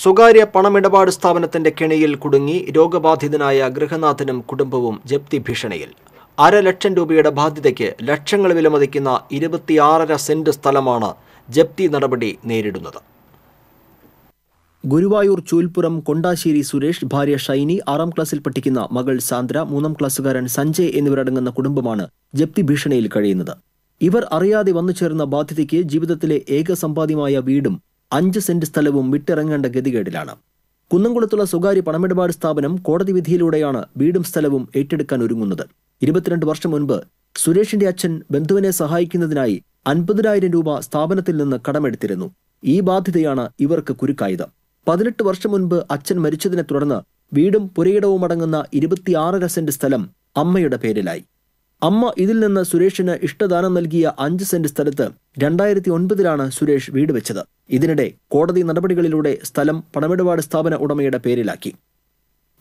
സ്വകാര്യ പണമിടപാട് സ്ഥാപനത്തിന്റെ കെണിയിൽ കുടുങ്ങി രോഗബാധിതനായ ഗൃഹനാഥനും കുടുംബവും ജപ്തി ഭീഷണിയിൽ അര ലക്ഷം രൂപയുടെ ബാധ്യതയ്ക്ക് ലക്ഷങ്ങൾ വിലമതിക്കുന്ന ഇരുപത്തിയാറര സെന്റ് സ്ഥലമാണ് ജപ്തി നടപടി നേരിടുന്നത് ഗുരുവായൂർ ചൂൽപ്പുറം കൊണ്ടാശ്ശേരി സുരേഷ് ഭാര്യ ഷൈനി ആറാം ക്ലാസ്സിൽ പഠിക്കുന്ന മകൾ സാന്ദ്ര മൂന്നാം ക്ലാസ്സുകാരൻ സഞ്ജയ് എന്നിവരടങ്ങുന്ന കുടുംബമാണ് ജപ്തി ഭീഷണിയിൽ കഴിയുന്നത് ഇവർ അറിയാതെ വന്നു ചേർന്ന ബാധ്യതയ്ക്ക് ജീവിതത്തിലെ ഏക സമ്പാദ്യമായ വീടും അഞ്ച് സെന്റ് സ്ഥലവും വിട്ടിറങ്ങേണ്ട ഗതികേടിലാണ് കുന്നംകുളത്തുള്ള സ്വകാര്യ പണമിടപാട് സ്ഥാപനം കോടതി വിധിയിലൂടെയാണ് വീടും സ്ഥലവും ഏറ്റെടുക്കാൻ ഒരുങ്ങുന്നത് ഇരുപത്തിരണ്ട് വർഷം മുൻപ് സുരേഷിന്റെ അച്ഛൻ ബന്ധുവിനെ സഹായിക്കുന്നതിനായി അൻപതിനായിരം രൂപ സ്ഥാപനത്തിൽ നിന്ന് കടമെടുത്തിരുന്നു ഈ ബാധ്യതയാണ് ഇവർക്ക് കുരുക്കായത് പതിനെട്ട് വർഷം മുൻപ് അച്ഛൻ മരിച്ചതിനെ തുടർന്ന് വീടും പുരയിടവും അടങ്ങുന്ന ഇരുപത്തിയാറര സെന്റ് സ്ഥലം അമ്മയുടെ പേരിലായി അമ്മ ഇതിൽ നിന്ന് സുരേഷിന് ഇഷ്ടദാനം നൽകിയ അഞ്ച് സെന്റ് സ്ഥലത്ത് രണ്ടായിരത്തി ഒൻപതിലാണ് സുരേഷ് വീട് വെച്ചത് ഇതിനിടെ കോടതി നടപടികളിലൂടെ സ്ഥലം പണമിടപാട് സ്ഥാപന ഉടമയുടെ പേരിലാക്കി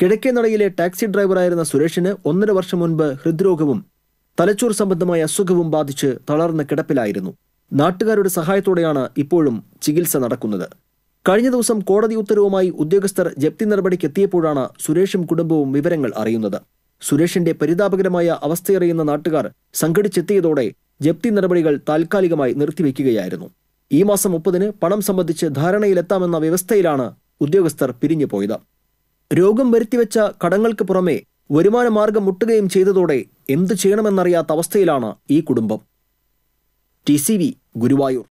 കിഴക്കേ നടയിലെ ടാക്സി ഡ്രൈവറായിരുന്ന സുരേഷിന് ഒന്നര വർഷം മുൻപ് ഹൃദ്രോഗവും തലച്ചോർ സംബന്ധമായ അസുഖവും ബാധിച്ച് തളർന്ന കിടപ്പിലായിരുന്നു നാട്ടുകാരുടെ സഹായത്തോടെയാണ് ഇപ്പോഴും ചികിത്സ നടക്കുന്നത് കഴിഞ്ഞ ദിവസം കോടതി ഉത്തരവുമായി ഉദ്യോഗസ്ഥർ ജപ്തി നടപടിക്ക് എത്തിയപ്പോഴാണ് സുരേഷും കുടുംബവും വിവരങ്ങൾ അറിയുന്നത് സുരേഷിന്റെ പരിതാപകരമായ അവസ്ഥയറിയുന്ന നാട്ടുകാർ സംഘടിച്ചെത്തിയതോടെ ജപ്തി നടപടികൾ താൽക്കാലികമായി നിർത്തിവെക്കുകയായിരുന്നു ഈ മാസം മുപ്പതിന് പണം സംബന്ധിച്ച് ധാരണയിലെത്താമെന്ന വ്യവസ്ഥയിലാണ് ഉദ്യോഗസ്ഥർ പിരിഞ്ഞു പോയത് രോഗം വരുത്തിവെച്ച കടങ്ങൾക്ക് പുറമെ വരുമാന മാർഗം മുട്ടുകയും ചെയ്തതോടെ എന്തു ചെയ്യണമെന്നറിയാത്ത അവസ്ഥയിലാണ് ഈ കുടുംബം ടി ഗുരുവായൂർ